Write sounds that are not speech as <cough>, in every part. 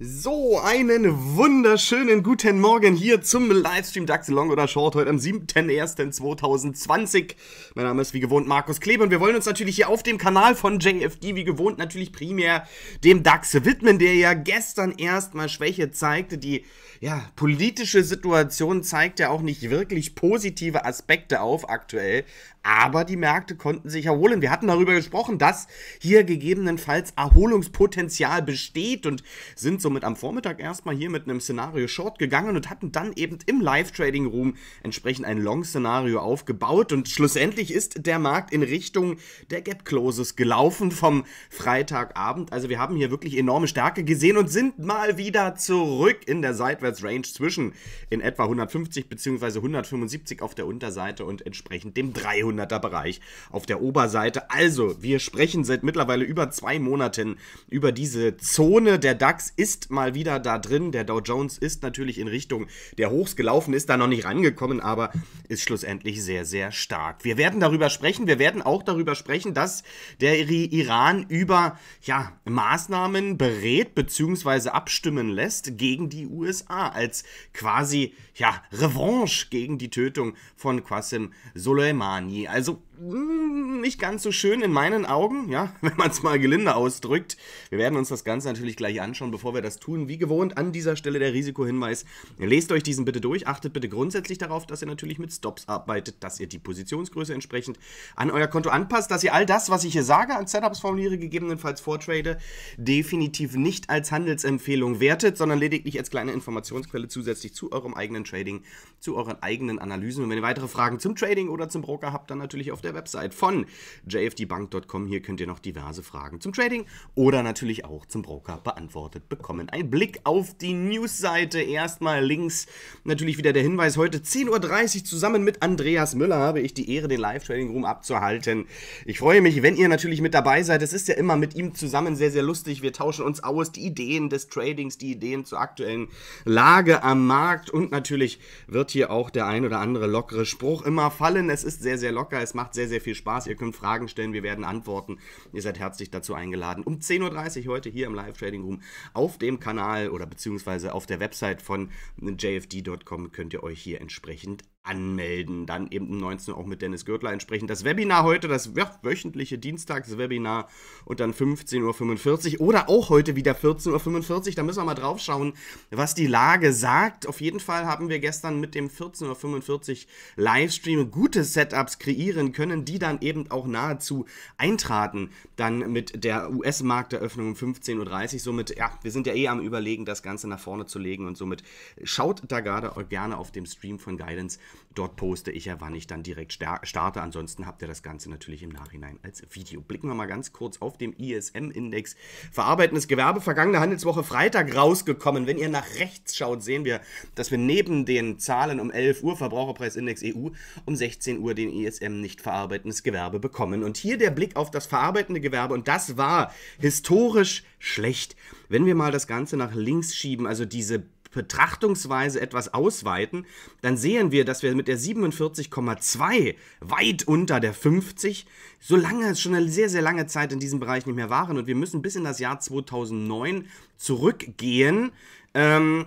So, einen wunderschönen guten Morgen hier zum Livestream DAX Long oder Short heute am 7.01.2020. Mein Name ist wie gewohnt Markus Kleber und wir wollen uns natürlich hier auf dem Kanal von JFD wie gewohnt natürlich primär dem DAX widmen, der ja gestern erstmal Schwäche zeigte. Die ja, politische Situation zeigt ja auch nicht wirklich positive Aspekte auf aktuell aber die Märkte konnten sich erholen. Wir hatten darüber gesprochen, dass hier gegebenenfalls Erholungspotenzial besteht und sind somit am Vormittag erstmal hier mit einem Szenario Short gegangen und hatten dann eben im Live-Trading-Room entsprechend ein Long-Szenario aufgebaut und schlussendlich ist der Markt in Richtung der Gap-Closes gelaufen vom Freitagabend. Also wir haben hier wirklich enorme Stärke gesehen und sind mal wieder zurück in der Seitwärts-Range zwischen in etwa 150 bzw. 175 auf der Unterseite und entsprechend dem 300 200er Bereich auf der Oberseite. Also, wir sprechen seit mittlerweile über zwei Monaten über diese Zone. Der DAX ist mal wieder da drin. Der Dow Jones ist natürlich in Richtung der Hochs gelaufen, ist da noch nicht rangekommen, aber ist schlussendlich sehr, sehr stark. Wir werden darüber sprechen. Wir werden auch darüber sprechen, dass der Iran über ja, Maßnahmen berät bzw. abstimmen lässt gegen die USA als quasi ja, Revanche gegen die Tötung von Qasem Soleimani. Also mh, mm, nicht ganz so schön in meinen Augen, ja, <laughs> wenn man es mal gelinde ausdrückt. Wir werden uns das Ganze natürlich gleich anschauen, bevor wir das tun. Wie gewohnt an dieser Stelle der Risikohinweis. Lest euch diesen bitte durch. Achtet bitte grundsätzlich darauf, dass ihr natürlich mit Stops arbeitet, dass ihr die Positionsgröße entsprechend an euer Konto anpasst, dass ihr all das, was ich hier sage, an Setups formuliere, gegebenenfalls vortrade, definitiv nicht als Handelsempfehlung wertet, sondern lediglich als kleine Informationsquelle zusätzlich zu eurem eigenen Trading, zu euren eigenen Analysen. Und wenn ihr weitere Fragen zum Trading oder zum Broker habt, habt, dann natürlich auf der Website von jfdbank.com. Hier könnt ihr noch diverse Fragen zum Trading oder natürlich auch zum Broker beantwortet bekommen. Ein Blick auf die Newsseite. Erstmal links natürlich wieder der Hinweis. Heute 10.30 Uhr zusammen mit Andreas Müller habe ich die Ehre, den Live-Trading-Room abzuhalten. Ich freue mich, wenn ihr natürlich mit dabei seid. Es ist ja immer mit ihm zusammen sehr, sehr lustig. Wir tauschen uns aus, die Ideen des Tradings, die Ideen zur aktuellen Lage am Markt und natürlich wird hier auch der ein oder andere lockere Spruch immer fallen. Es ist sehr, sehr locker. Es macht sehr, sehr viel Spaß. Ihr könnt Fragen stellen, wir werden antworten. Ihr seid herzlich dazu eingeladen. Um 10.30 Uhr heute hier im Live Trading Room auf dem Kanal oder beziehungsweise auf der Website von jfd.com könnt ihr euch hier entsprechend anmelden. Dann eben um 19 Uhr auch mit Dennis Gürtler entsprechend das Webinar heute, das wöchentliche Dienstagswebinar und dann 15.45 Uhr oder auch heute wieder 14.45 Uhr. Da müssen wir mal drauf schauen, was die Lage sagt. Auf jeden Fall haben wir gestern mit dem 14.45 Uhr Livestream gute Setups kreieren können, die dann eben auch nahezu eintraten. Dann mit der US-Markteröffnung um 15.30 Uhr. Somit, ja, wir sind ja eh am Überlegen, das Ganze nach vorne zu legen und somit schaut da gerade gerne auf dem Stream von Guidance Dort poste ich ja, wann ich dann direkt starte. Ansonsten habt ihr das Ganze natürlich im Nachhinein als Video. Blicken wir mal ganz kurz auf dem ISM-Index. Verarbeitendes Gewerbe, vergangene Handelswoche Freitag rausgekommen. Wenn ihr nach rechts schaut, sehen wir, dass wir neben den Zahlen um 11 Uhr Verbraucherpreisindex EU um 16 Uhr den ISM nicht verarbeitendes Gewerbe bekommen. Und hier der Blick auf das verarbeitende Gewerbe. Und das war historisch schlecht. Wenn wir mal das Ganze nach links schieben, also diese Betrachtungsweise etwas ausweiten, dann sehen wir, dass wir mit der 47,2 weit unter der 50, solange es schon eine sehr, sehr lange Zeit in diesem Bereich nicht mehr waren und wir müssen bis in das Jahr 2009 zurückgehen. Ähm,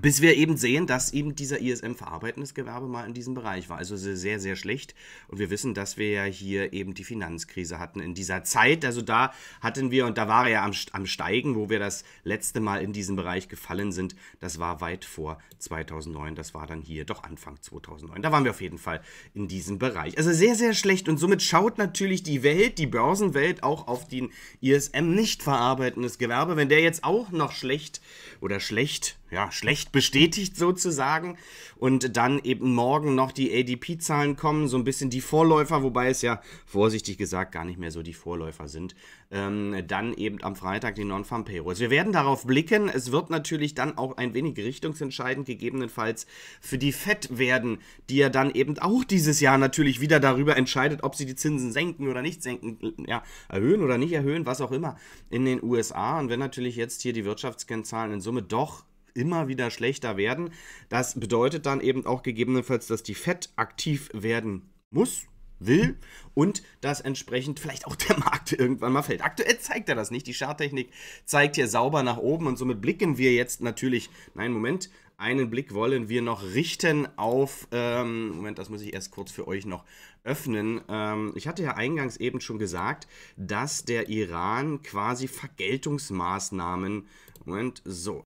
bis wir eben sehen, dass eben dieser ISM-verarbeitendes Gewerbe mal in diesem Bereich war. Also sehr, sehr schlecht. Und wir wissen, dass wir ja hier eben die Finanzkrise hatten in dieser Zeit. Also da hatten wir, und da war er ja am, am Steigen, wo wir das letzte Mal in diesem Bereich gefallen sind. Das war weit vor 2009. Das war dann hier doch Anfang 2009. Da waren wir auf jeden Fall in diesem Bereich. Also sehr, sehr schlecht. Und somit schaut natürlich die Welt, die Börsenwelt auch auf den ISM nicht verarbeitendes Gewerbe. Wenn der jetzt auch noch schlecht oder schlecht ja, schlecht bestätigt sozusagen. Und dann eben morgen noch die ADP-Zahlen kommen, so ein bisschen die Vorläufer, wobei es ja vorsichtig gesagt gar nicht mehr so die Vorläufer sind. Ähm, dann eben am Freitag die Non-Farm Payrolls. Wir werden darauf blicken. Es wird natürlich dann auch ein wenig richtungsentscheidend gegebenenfalls für die FED werden, die ja dann eben auch dieses Jahr natürlich wieder darüber entscheidet, ob sie die Zinsen senken oder nicht senken, ja, erhöhen oder nicht erhöhen, was auch immer in den USA. Und wenn natürlich jetzt hier die Wirtschaftskennzahlen in Summe doch immer wieder schlechter werden. Das bedeutet dann eben auch gegebenenfalls, dass die Fett aktiv werden muss, will und dass entsprechend vielleicht auch der <laughs> Markt irgendwann mal fällt. Aktuell zeigt er das nicht. Die Charttechnik zeigt hier sauber nach oben und somit blicken wir jetzt natürlich, nein, Moment, einen Blick wollen wir noch richten auf, ähm, Moment, das muss ich erst kurz für euch noch öffnen. Ähm, ich hatte ja eingangs eben schon gesagt, dass der Iran quasi Vergeltungsmaßnahmen, Moment, so,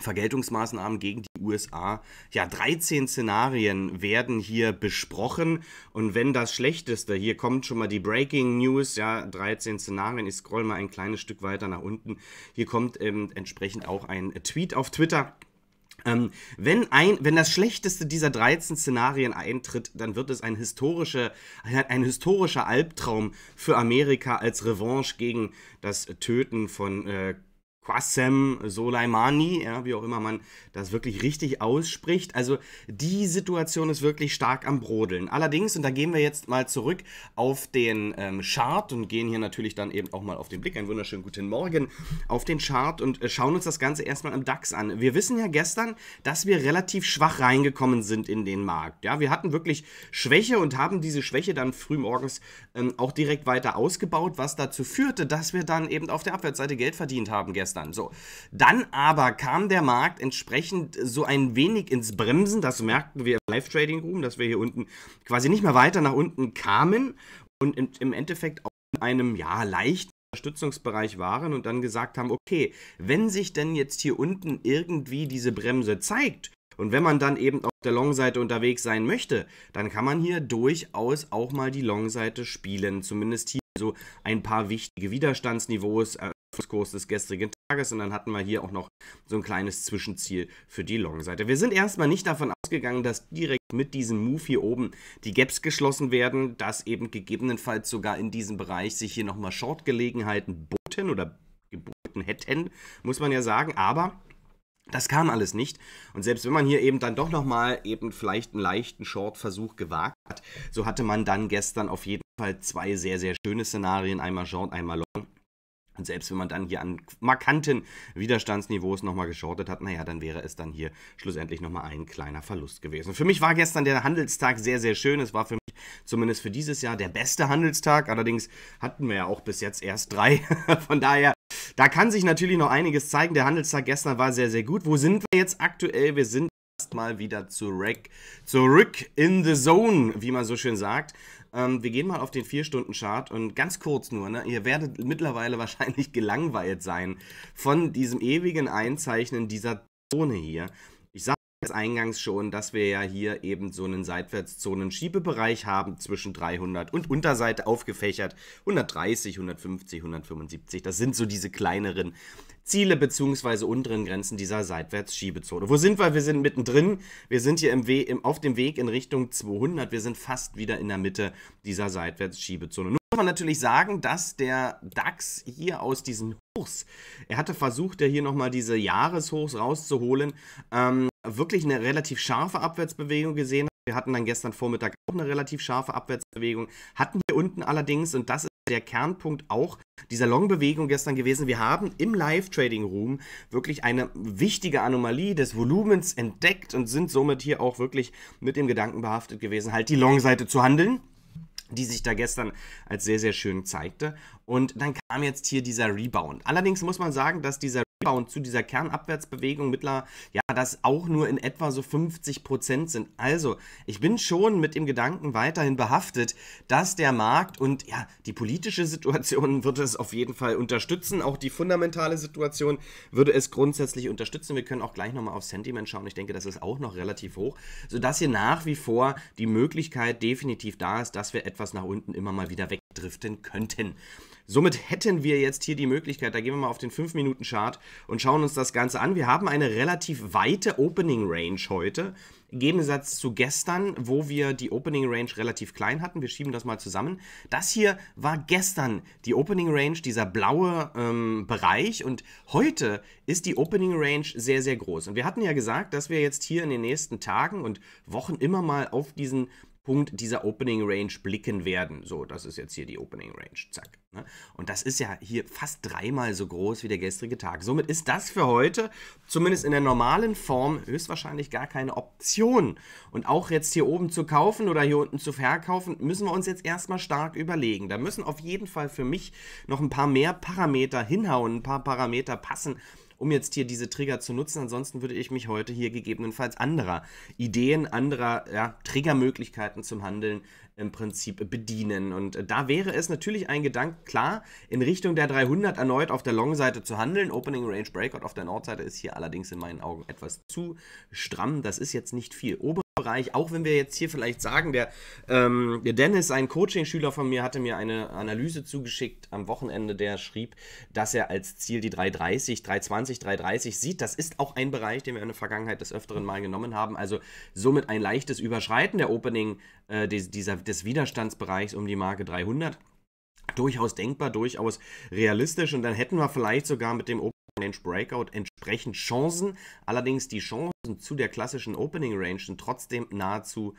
Vergeltungsmaßnahmen gegen die USA. Ja, 13 Szenarien werden hier besprochen und wenn das schlechteste, hier kommt schon mal die Breaking News, ja, 13 Szenarien, ich scroll mal ein kleines Stück weiter nach unten. Hier kommt ähm, entsprechend auch ein Tweet auf Twitter. Ähm, wenn, ein, wenn das schlechteste dieser 13 Szenarien eintritt, dann wird es ein, historische, ein historischer Albtraum für Amerika als Revanche gegen das Töten von äh, Qasem Soleimani, ja, wie auch immer man das wirklich richtig ausspricht. Also die Situation ist wirklich stark am Brodeln. Allerdings, und da gehen wir jetzt mal zurück auf den ähm, Chart und gehen hier natürlich dann eben auch mal auf den Blick. Einen wunderschönen guten Morgen auf den Chart und äh, schauen uns das Ganze erstmal am DAX an. Wir wissen ja gestern, dass wir relativ schwach reingekommen sind in den Markt. Ja, wir hatten wirklich Schwäche und haben diese Schwäche dann frühmorgens ähm, auch direkt weiter ausgebaut, was dazu führte, dass wir dann eben auf der Abwärtsseite Geld verdient haben gestern. Ostern. So. Dann aber kam der Markt entsprechend so ein wenig ins Bremsen. Das merkten wir im Live-Trading Room, dass wir hier unten quasi nicht mehr weiter nach unten kamen und im Endeffekt auch in einem ja, leichten Unterstützungsbereich waren und dann gesagt haben, okay, wenn sich denn jetzt hier unten irgendwie diese Bremse zeigt, und wenn man dann eben auf der Long-Seite unterwegs sein möchte, dann kann man hier durchaus auch mal die Long-Seite spielen. Zumindest hier so ein paar wichtige Widerstandsniveaus, äh, Kurs des gestrigen Tages und dann hatten wir hier auch noch so ein kleines Zwischenziel für die Long-Seite. Wir sind erstmal nicht davon ausgegangen, dass direkt mit diesem Move hier oben die Gaps geschlossen werden, dass eben gegebenenfalls sogar in diesem Bereich sich hier nochmal Short-Gelegenheiten boten oder geboten hätten, muss man ja sagen, aber... Das kam alles nicht. Und selbst wenn man hier eben dann doch nochmal eben vielleicht einen leichten Short-Versuch gewagt hat, so hatte man dann gestern auf jeden Fall zwei sehr, sehr schöne Szenarien, einmal Short, einmal Long und selbst wenn man dann hier an markanten Widerstandsniveaus nochmal geschortet hat, naja, dann wäre es dann hier schlussendlich nochmal ein kleiner Verlust gewesen. Für mich war gestern der Handelstag sehr, sehr schön. Es war für mich zumindest für dieses Jahr der beste Handelstag. Allerdings hatten wir ja auch bis jetzt erst drei. <laughs> Von daher da kann sich natürlich noch einiges zeigen. Der Handelstag gestern war sehr, sehr gut. Wo sind wir jetzt aktuell? Wir sind erstmal wieder zurück, zurück in the zone, wie man so schön sagt. Ähm, wir gehen mal auf den 4-Stunden-Chart und ganz kurz nur, ne? ihr werdet mittlerweile <laughs> wahrscheinlich gelangweilt sein von diesem ewigen Einzeichnen dieser Zone hier es eingangs schon, dass wir ja hier eben so einen Seitwärtszonen-Schiebebereich haben zwischen 300 und Unterseite aufgefächert 130, 150, 175. Das sind so diese kleineren Ziele bzw. unteren Grenzen dieser Seitwärtsschiebezone. Wo sind wir? Wir sind mittendrin. Wir sind hier im We im, auf dem Weg in Richtung 200. Wir sind fast wieder in der Mitte dieser Seitwärtsschiebezone. Nun muss man natürlich sagen, dass der DAX hier aus diesen Hochs, er hatte versucht, ja hier nochmal diese Jahreshochs rauszuholen, ähm, wirklich eine relativ scharfe Abwärtsbewegung gesehen Wir hatten dann gestern Vormittag auch eine relativ scharfe Abwärtsbewegung, hatten hier unten allerdings, und das ist der Kernpunkt auch dieser Long-Bewegung gestern gewesen. Wir haben im Live-Trading-Room wirklich eine wichtige Anomalie des Volumens entdeckt und sind somit hier auch wirklich mit dem Gedanken behaftet gewesen, halt die Long-Seite zu handeln die sich da gestern als sehr, sehr schön zeigte. Und dann kam jetzt hier dieser Rebound. Allerdings muss man sagen, dass dieser und zu dieser Kernabwärtsbewegung mittler, ja, das auch nur in etwa so 50 Prozent sind. Also, ich bin schon mit dem Gedanken weiterhin behaftet, dass der Markt und ja, die politische Situation würde es auf jeden Fall unterstützen. Auch die fundamentale Situation würde es grundsätzlich unterstützen. Wir können auch gleich nochmal auf Sentiment schauen. Ich denke, das ist auch noch relativ hoch, sodass hier nach wie vor die Möglichkeit definitiv da ist, dass wir etwas nach unten immer mal wieder wegdriften könnten. Somit hätten wir jetzt hier die Möglichkeit, da gehen wir mal auf den 5-Minuten-Chart und schauen uns das Ganze an. Wir haben eine relativ weite Opening-Range heute. Im Gegensatz zu gestern, wo wir die Opening Range relativ klein hatten. Wir schieben das mal zusammen. Das hier war gestern die Opening Range, dieser blaue ähm, Bereich. Und heute ist die Opening Range sehr, sehr groß. Und wir hatten ja gesagt, dass wir jetzt hier in den nächsten Tagen und Wochen immer mal auf diesen Punkt dieser Opening Range blicken werden. So, das ist jetzt hier die Opening Range. Zack. Ne? Und das ist ja hier fast dreimal so groß wie der gestrige Tag. Somit ist das für heute, zumindest in der normalen Form, höchstwahrscheinlich gar keine Option. Und auch jetzt hier oben zu kaufen oder hier unten zu verkaufen, müssen wir uns jetzt erstmal stark überlegen. Da müssen auf jeden Fall für mich noch ein paar mehr Parameter hinhauen, ein paar Parameter passen, um jetzt hier diese Trigger zu nutzen. Ansonsten würde ich mich heute hier gegebenenfalls anderer Ideen, anderer ja, Triggermöglichkeiten zum Handeln im Prinzip bedienen. Und äh, da wäre es natürlich ein Gedanke, klar, in Richtung der 300 erneut auf der Long-Seite zu handeln. Opening Range Breakout auf der Nordseite ist hier allerdings in meinen Augen etwas zu stramm. Das ist jetzt nicht viel. Obere Bereich, auch wenn wir jetzt hier vielleicht sagen, der, ähm, der Dennis, ein Coaching-Schüler von mir, hatte mir eine Analyse zugeschickt am Wochenende, der schrieb, dass er als Ziel die 330, 320, 330 sieht. Das ist auch ein Bereich, den wir in der Vergangenheit des Öfteren mal genommen haben. Also somit ein leichtes Überschreiten der Opening äh, des, dieser, des Widerstandsbereichs um die Marke 300 durchaus denkbar, durchaus realistisch. Und dann hätten wir vielleicht sogar mit dem Opening. Range Breakout entsprechend Chancen. Allerdings die Chancen zu der klassischen Opening Range sind trotzdem nahezu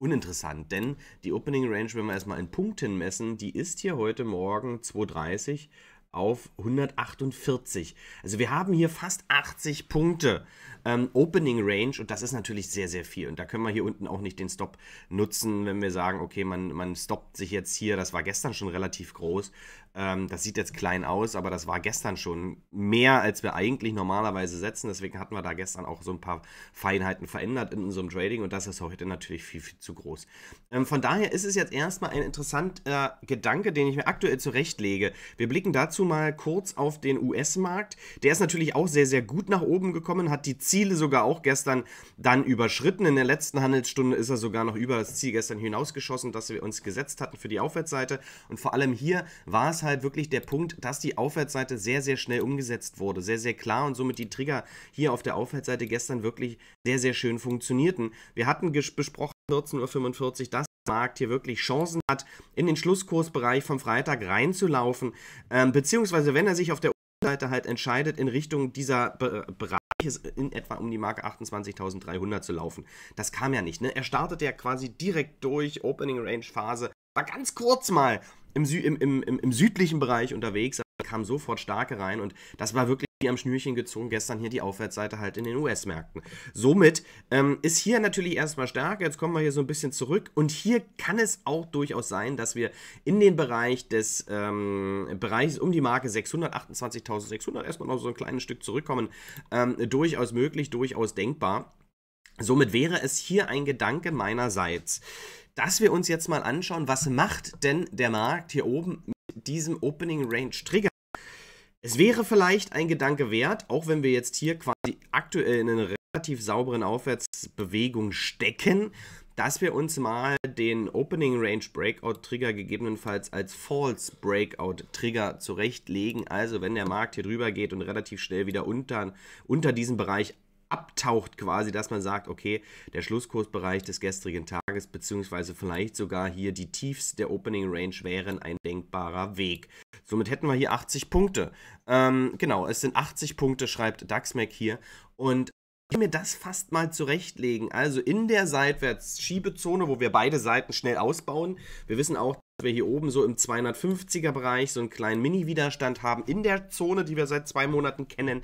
uninteressant, denn die Opening Range, wenn wir erstmal in Punkten messen, die ist hier heute Morgen 230 auf 148. Also wir haben hier fast 80 Punkte ähm, Opening Range und das ist natürlich sehr, sehr viel. Und da können wir hier unten auch nicht den Stop nutzen, wenn wir sagen, okay, man, man stoppt sich jetzt hier, das war gestern schon relativ groß, ähm, das sieht jetzt klein aus, aber das war gestern schon mehr, als wir eigentlich normalerweise setzen. Deswegen hatten wir da gestern auch so ein paar Feinheiten verändert in unserem Trading und das ist heute natürlich viel, viel zu groß. Ähm, von daher ist es jetzt erstmal ein interessanter äh, Gedanke, den ich mir aktuell zurechtlege. Wir blicken dazu mal kurz auf den US-Markt. Der ist natürlich auch sehr, sehr gut nach oben gekommen, hat die Ziele sogar auch gestern dann überschritten. In der letzten Handelsstunde ist er sogar noch über das Ziel gestern hinausgeschossen, das wir uns gesetzt hatten für die Aufwärtsseite. Und vor allem hier war es halt halt wirklich der Punkt, dass die Aufwärtsseite sehr, sehr schnell umgesetzt wurde, sehr, sehr klar und somit die Trigger hier auf der Aufwärtsseite gestern wirklich sehr, sehr schön funktionierten. Wir hatten besprochen, 14.45 Uhr, dass der Markt hier wirklich Chancen hat, in den Schlusskursbereich vom Freitag reinzulaufen, ähm, beziehungsweise wenn er sich auf der Seite halt entscheidet, in Richtung dieser Be Bereich in etwa um die Marke 28.300 zu laufen. Das kam ja nicht. Ne? Er startete ja quasi direkt durch, Opening Range Phase, war ganz kurz mal im, Sü im, im, im, südlichen Bereich unterwegs, aber kam sofort starke rein und das war wirklich wie am Schnürchen gezogen, gestern hier die Aufwärtsseite halt in den US-Märkten. Somit ähm, ist hier natürlich erstmal stark, jetzt kommen wir hier so ein bisschen zurück und hier kann es auch durchaus sein, dass wir in den Bereich des ähm, Bereiches um die Marke 628.600 erstmal noch so ein kleines Stück zurückkommen, ähm, durchaus möglich, durchaus denkbar. Somit wäre es hier ein Gedanke meinerseits, dass wir uns jetzt mal anschauen, was macht denn der Markt hier oben mit diesem Opening Range Trigger. Es wäre vielleicht ein Gedanke wert, auch wenn wir jetzt hier quasi aktuell in einer relativ sauberen Aufwärtsbewegung stecken, dass wir uns mal den Opening Range Breakout Trigger gegebenenfalls als False Breakout Trigger zurechtlegen. Also wenn der Markt hier drüber geht und relativ schnell wieder unter, unter diesen Bereich abtaucht quasi, dass man sagt, okay, der Schlusskursbereich des gestrigen Tages, beziehungsweise vielleicht sogar hier die Tiefs der Opening Range wären ein denkbarer Weg. Somit hätten wir hier 80 Punkte. Ähm, genau, es sind 80 Punkte, schreibt DaxMac hier. Und ich will mir das fast mal zurechtlegen. Also in der Seitwärtsschiebezone, wo wir beide Seiten schnell ausbauen. Wir wissen auch, dass wir hier oben so im 250er-Bereich so einen kleinen Mini-Widerstand haben in der Zone, die wir seit zwei Monaten kennen.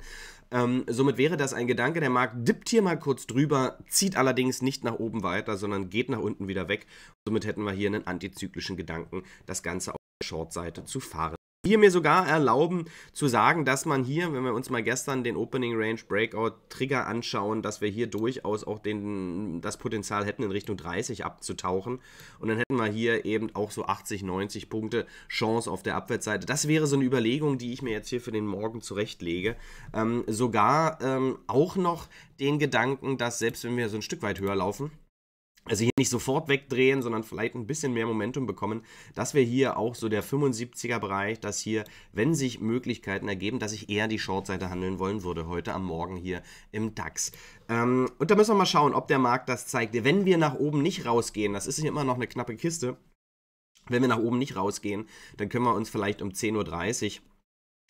Ähm, somit wäre das ein Gedanke, der Markt dippt hier mal kurz drüber, zieht allerdings nicht nach oben weiter, sondern geht nach unten wieder weg. Somit hätten wir hier einen antizyklischen Gedanken, das Ganze auf der Short-Seite zu fahren hier mir sogar erlauben zu sagen, dass man hier, wenn wir uns mal gestern den Opening Range Breakout Trigger anschauen, dass wir hier durchaus auch den, das Potenzial hätten, in Richtung 30 abzutauchen. Und dann hätten wir hier eben auch so 80, 90 Punkte Chance auf der Abwärtsseite. Das wäre so eine Überlegung, die ich mir jetzt hier für den Morgen zurechtlege. Ähm, sogar ähm, auch noch den Gedanken, dass selbst wenn wir so ein Stück weit höher laufen, also hier nicht sofort wegdrehen, sondern vielleicht ein bisschen mehr Momentum bekommen. dass wir hier auch so der 75er-Bereich, dass hier, wenn sich Möglichkeiten ergeben, dass ich eher die Shortseite handeln wollen würde, heute am Morgen hier im DAX. Ähm, und da müssen wir mal schauen, ob der Markt das zeigt. Wenn wir nach oben nicht rausgehen, das ist hier immer noch eine knappe Kiste, wenn wir nach oben nicht rausgehen, dann können wir uns vielleicht um 10.30 Uhr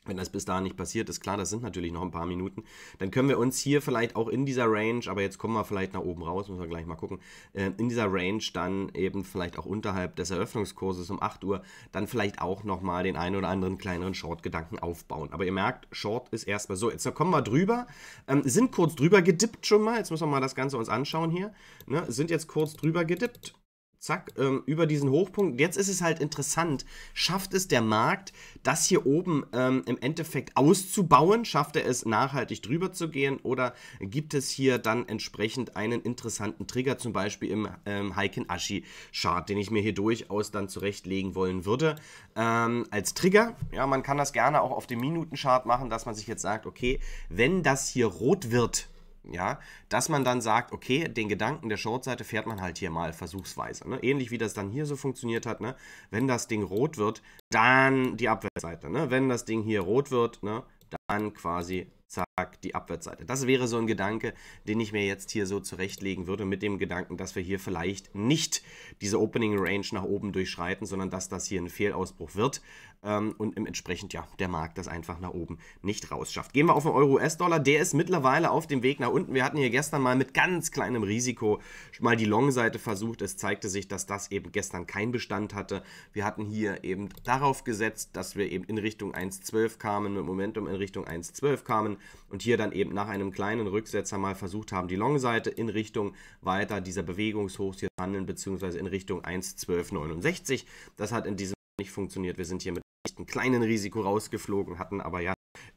wenn das bis dahin nicht passiert, ist klar, das sind natürlich noch ein paar Minuten. Dann können wir uns hier vielleicht auch in dieser Range, aber jetzt kommen wir vielleicht nach oben raus, müssen wir gleich mal gucken, ähm, in dieser Range dann eben vielleicht auch unterhalb des Eröffnungskurses um 8 Uhr dann vielleicht auch nochmal den einen oder anderen kleineren Short-Gedanken aufbauen. Aber ihr merkt, Short ist erstmal so. Jetzt kommen wir drüber, ähm, sind kurz drüber gedippt schon mal. Jetzt müssen wir mal das Ganze uns anschauen hier. Ne? Sind jetzt kurz drüber gedippt zack, ähm, über diesen Hochpunkt. Jetzt ist es halt interessant, schafft es der Markt, das hier oben ähm, im Endeffekt auszubauen? Schafft er es nachhaltig drüber zu gehen oder gibt es hier dann entsprechend einen interessanten Trigger, zum Beispiel im ähm, Heiken Ashi Chart, den ich mir hier durchaus dann zurechtlegen wollen würde, ähm, als Trigger? Ja, man kann das gerne auch auf dem Minutenchart machen, dass man sich jetzt sagt, okay, wenn das hier rot wird, ja, dass man dann sagt, okay, den Gedanken der Shortseite fährt man halt hier mal versuchsweise. Ne? Ähnlich wie das dann hier so funktioniert hat, ne? wenn das Ding rot wird, dann die Abwärtsseite. Ne? Wenn das Ding hier rot wird, ne? dann quasi zack, die Abwärtsseite. Das wäre so ein Gedanke, den ich mir jetzt hier so zurechtlegen würde, mit dem Gedanken, dass wir hier vielleicht nicht diese Opening Range nach oben durchschreiten, sondern dass das hier ein Fehlausbruch wird ähm, und entsprechend, ja, der Markt das einfach nach oben nicht rausschafft. Gehen wir auf den Euro-US-Dollar, der ist mittlerweile auf dem Weg nach unten. Wir hatten hier gestern mal mit ganz kleinem Risiko mal die Long-Seite versucht. Es zeigte sich, dass das eben gestern keinen Bestand hatte. Wir hatten hier eben darauf gesetzt, dass wir eben in Richtung 1,12 kamen, mit Momentum in Richtung 1,12 kamen und hier dann eben nach einem kleinen Rücksetzer mal versucht haben, die Long-Seite in Richtung weiter dieser Bewegungshochs hier zu handeln, beziehungsweise in Richtung 1,1269. Das hat in diesem nicht funktioniert. Wir sind hier mit einem kleinen Risiko rausgeflogen, hatten aber ja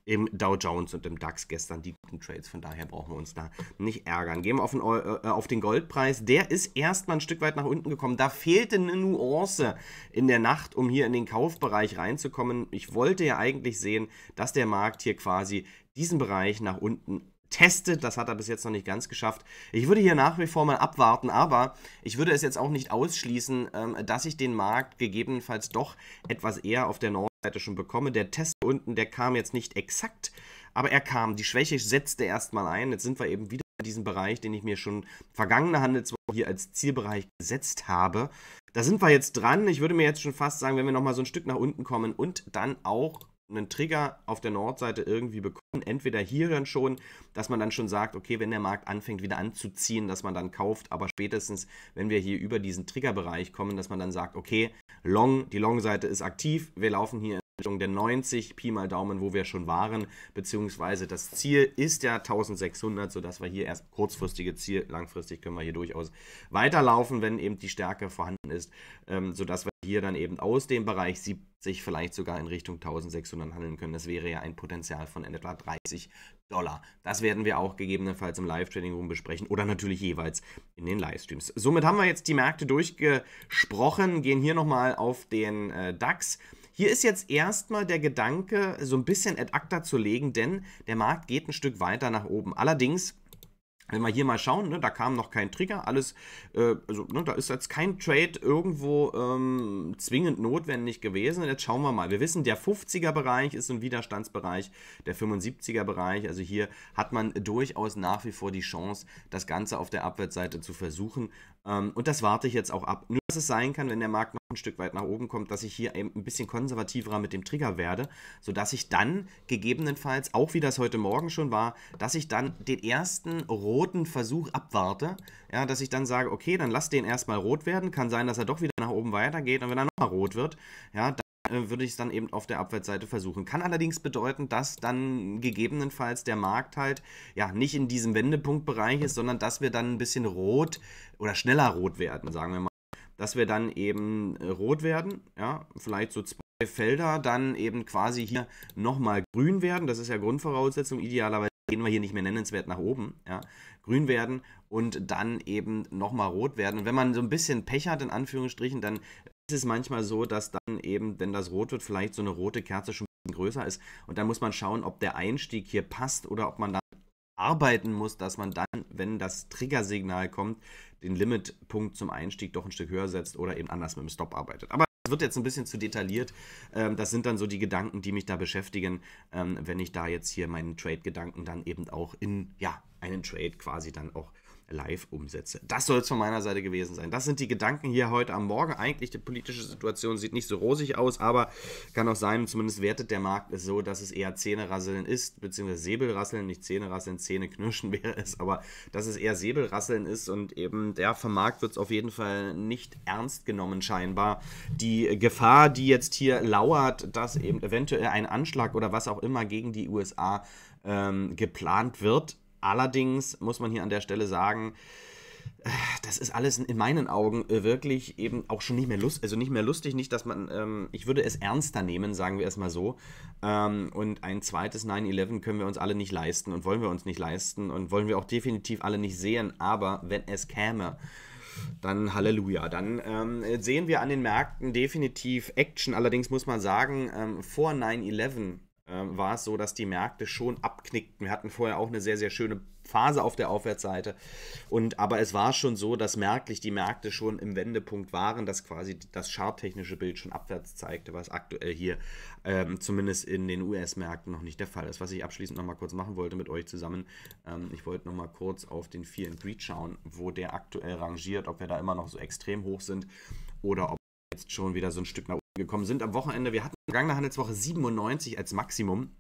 im Dow Jones und im DAX gestern die guten Trades. Von daher brauchen wir uns da nicht ärgern. Gehen wir auf den, äh, auf den Goldpreis. Der ist erstmal ein Stück weit nach unten gekommen. Da fehlte eine Nuance in der Nacht, um hier in den Kaufbereich reinzukommen. Ich wollte ja eigentlich sehen, dass der Markt hier quasi diesen Bereich nach unten testet. Das hat er bis jetzt noch nicht ganz geschafft. Ich würde hier nach wie vor mal abwarten, aber ich würde es jetzt auch nicht ausschließen, ähm, dass ich den Markt gegebenenfalls doch etwas eher auf der Nord Seite schon bekomme. Der Test unten, der kam jetzt nicht exakt, aber er kam. Die Schwäche setzte erstmal ein. Jetzt sind wir eben wieder in diesem Bereich, den ich mir schon vergangene Handelswoche hier als Zielbereich gesetzt habe. Da sind wir jetzt dran. Ich würde mir jetzt schon fast sagen, wenn wir nochmal so ein Stück nach unten kommen und dann auch einen Trigger auf der Nordseite irgendwie bekommen. Entweder hier dann schon, dass man dann schon sagt, okay, wenn der Markt anfängt wieder anzuziehen, dass man dann kauft, aber spätestens, wenn wir hier über diesen Triggerbereich kommen, dass man dann sagt, okay, Long, die Long-Seite ist aktiv, wir laufen hier in Richtung der 90, Pi mal Daumen, wo wir schon waren, beziehungsweise das Ziel ist ja 1600, sodass wir hier erst kurzfristige Ziel, langfristig können wir hier durchaus weiterlaufen, wenn eben die Stärke vorhanden ist, ähm, sodass wir hier dann eben aus dem Bereich 7 sich vielleicht sogar in Richtung 1600 handeln können. Das wäre ja ein Potenzial von etwa 30 Dollar. Das werden wir auch gegebenenfalls im Live-Trading-Room besprechen oder natürlich jeweils in den Livestreams. Somit haben wir jetzt die Märkte durchgesprochen, gehen hier nochmal auf den äh, DAX. Hier ist jetzt erstmal der Gedanke, so ein bisschen ad acta zu legen, denn der Markt geht ein Stück weiter nach oben. Allerdings wenn wir hier mal schauen, ne, da kam noch kein Trigger, alles, äh, also ne, da ist jetzt kein Trade irgendwo ähm, zwingend notwendig gewesen. jetzt schauen wir mal. Wir wissen, der 50er-Bereich ist ein Widerstandsbereich, der 75er-Bereich. Also hier hat man durchaus nach wie vor die Chance, das Ganze auf der Abwärtsseite zu versuchen. Ähm, und das warte ich jetzt auch ab. Nur, dass es sein kann, wenn der Markt noch ein Stück weit nach oben kommt, dass ich hier eben ein bisschen konservativer mit dem Trigger werde, sodass ich dann gegebenenfalls, auch wie das heute Morgen schon war, dass ich dann den ersten roten Versuch abwarte. Ja, dass ich dann sage, okay, dann lass den erstmal rot werden. Kann sein, dass er doch wieder nach oben weitergeht und wenn er nochmal rot wird, ja, äh, würde ich es dann eben auf der Abwärtsseite versuchen. Kann allerdings bedeuten, dass dann gegebenenfalls der Markt halt ja nicht in diesem Wendepunktbereich ist, sondern dass wir dann ein bisschen rot oder schneller rot werden, sagen wir mal. Dass wir dann eben äh, rot werden, ja, vielleicht so zwei Felder dann eben quasi hier nochmal grün werden. Das ist ja Grundvoraussetzung. Idealerweise gehen wir hier nicht mehr nennenswert nach oben. Ja. Grün werden und dann eben nochmal rot werden. Und wenn man so ein bisschen Pech hat, in Anführungsstrichen, dann ist es manchmal so, dass dann eben, wenn das rot wird, vielleicht so eine rote Kerze schon ein bisschen größer ist. Und dann muss man schauen, ob der Einstieg hier passt oder ob man dann arbeiten muss, dass man dann, wenn das Triggersignal kommt, den Limitpunkt zum Einstieg doch ein Stück höher setzt oder eben anders mit dem Stop arbeitet. Aber das wird jetzt ein bisschen zu detailliert. Ähm, das sind dann so die Gedanken, die mich da beschäftigen, ähm, wenn ich da jetzt hier meinen Trade-Gedanken dann eben auch in, ja, einen Trade quasi dann auch live umsetze. Das soll es von meiner Seite gewesen sein. Das sind die Gedanken hier heute am Morgen. Eigentlich die politische Situation sieht nicht so rosig aus, aber kann auch sein, zumindest wertet der Markt es so, dass es eher Zähnerasseln ist, beziehungsweise Säbelrasseln, nicht Zähnerasseln, knirschen <laughs> wäre es, aber dass es eher Säbelrasseln ist und eben der ja, Markt wird es auf jeden Fall nicht ernst genommen scheinbar. Die Gefahr, die jetzt hier lauert, dass eben eventuell ein Anschlag oder was auch immer gegen die USA ähm, geplant wird, Allerdings muss man hier an der Stelle sagen, äh, das ist alles in meinen Augen äh, wirklich eben auch schon nicht mehr lustig, also nicht mehr lustig, nicht, dass man, ähm, ich würde es ernster nehmen, sagen wir es mal so. Ähm, und ein zweites 9-11 können wir uns alle nicht leisten und wollen wir uns nicht leisten und wollen wir auch definitiv alle nicht sehen. Aber wenn es käme, dann Halleluja. Dann ähm, sehen wir an den Märkten definitiv Action. Allerdings muss man sagen, ähm, vor 9-11 ähm, war es so, dass die Märkte schon abknickten. Wir hatten vorher auch eine sehr, sehr schöne Phase auf der Aufwärtsseite. Und, aber es war schon so, dass merklich die Märkte schon im Wendepunkt waren, dass quasi das charttechnische Bild schon abwärts zeigte, was aktuell hier ähm, zumindest in den US-Märkten noch nicht der Fall ist. Was ich abschließend nochmal kurz machen wollte mit euch zusammen, ähm, ich wollte nochmal kurz auf den Fear and Greed schauen, wo der aktuell rangiert, ob wir da immer noch so extrem hoch sind oder ob jetzt schon wieder so ein Stück nach gekommen sind am Wochenende. Wir hatten vergangene Handelswoche 97 als Maximum,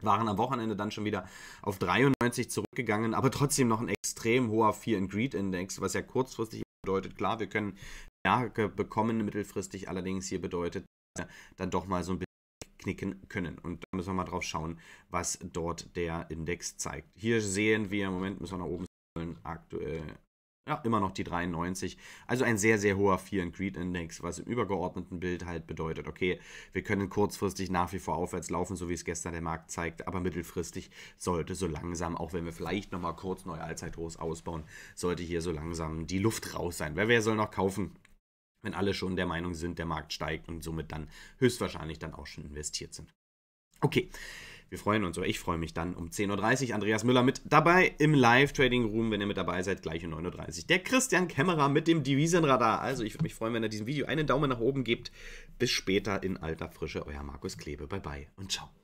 waren am Wochenende dann schon wieder auf 93 zurückgegangen, aber trotzdem noch ein extrem hoher Fear and Greed Index, was ja kurzfristig bedeutet, klar, wir können Stärke bekommen, mittelfristig allerdings hier bedeutet, dass wir dann doch mal so ein bisschen knicken können. Und da müssen wir mal drauf schauen, was dort der Index zeigt. Hier sehen wir im Moment, müssen wir nach oben scrollen, aktuell ja, immer noch die 93. Also ein sehr, sehr hoher Fear and Greed Index, was im übergeordneten Bild halt bedeutet, okay, wir können kurzfristig nach wie vor aufwärts laufen, so wie es gestern der Markt zeigt, aber mittelfristig sollte so langsam, auch wenn wir vielleicht nochmal kurz neue Allzeithochs ausbauen, sollte hier so langsam die Luft raus sein. Weil wer soll noch kaufen? Wenn alle schon der Meinung sind, der Markt steigt und somit dann höchstwahrscheinlich dann auch schon investiert sind. Okay, wir freuen uns, oder ich freue mich dann um 10.30 Uhr. Andreas Müller mit dabei im Live-Trading-Room, wenn ihr mit dabei seid, gleich um 9.30 Uhr. Der Christian Kämmerer mit dem Devisenradar. Also ich würde mich freuen, wenn ihr diesem Video einen Daumen nach oben gebt. Bis später in alter Frische. Euer Markus Klebe. Bye bye und ciao.